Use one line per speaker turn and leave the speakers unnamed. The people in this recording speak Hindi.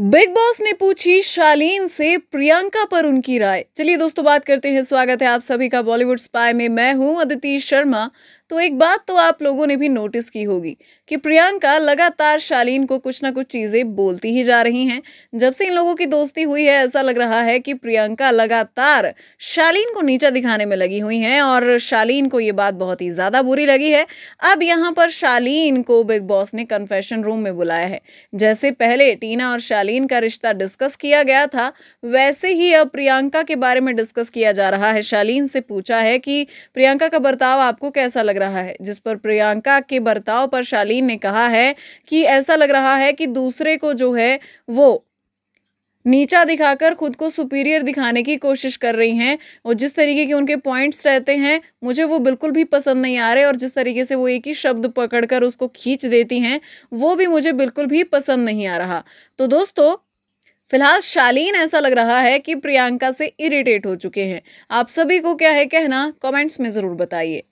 बिग बॉस ने पूछी शालीन से प्रियंका पर उनकी राय चलिए दोस्तों बात करते हैं स्वागत है आप सभी का बॉलीवुड स्पाई में मैं हूं अदिति शर्मा तो एक बात तो आप लोगों ने भी नोटिस की होगी कि प्रियंका लगातार शालीन को कुछ ना कुछ चीज़ें बोलती ही जा रही हैं जब से इन लोगों की दोस्ती हुई है ऐसा लग रहा है कि प्रियंका लगातार शालीन को नीचा दिखाने में लगी हुई हैं और शालीन को ये बात बहुत ही ज़्यादा बुरी लगी है अब यहाँ पर शालीन को बिग बॉस ने कन्फेशन रूम में बुलाया है जैसे पहले टीना और शालीन का रिश्ता डिस्कस किया गया था वैसे ही अब प्रियंका के बारे में डिस्कस किया जा रहा है शालीन से पूछा है कि प्रियंका का बर्ताव आपको कैसा लगा रहा है जिस पर प्रियंका के बर्ताव पर शालीन ने कहा है कि ऐसा लग रहा है कि दूसरे को जो है वो नीचा दिखाकर खुद को सुपीरियर दिखाने की कोशिश कर रही हैं और जिस तरीके के उनके पॉइंट्स रहते हैं मुझे वो बिल्कुल भी पसंद नहीं आ रहे और जिस तरीके से वो एक ही शब्द पकड़कर उसको खींच देती हैं वो भी मुझे बिल्कुल भी पसंद नहीं आ रहा तो दोस्तों फिलहाल शालीन ऐसा लग रहा है कि प्रियंका से इरिटेट हो चुके हैं आप सभी को क्या है कहना कमेंट्स में ज़रूर बताइए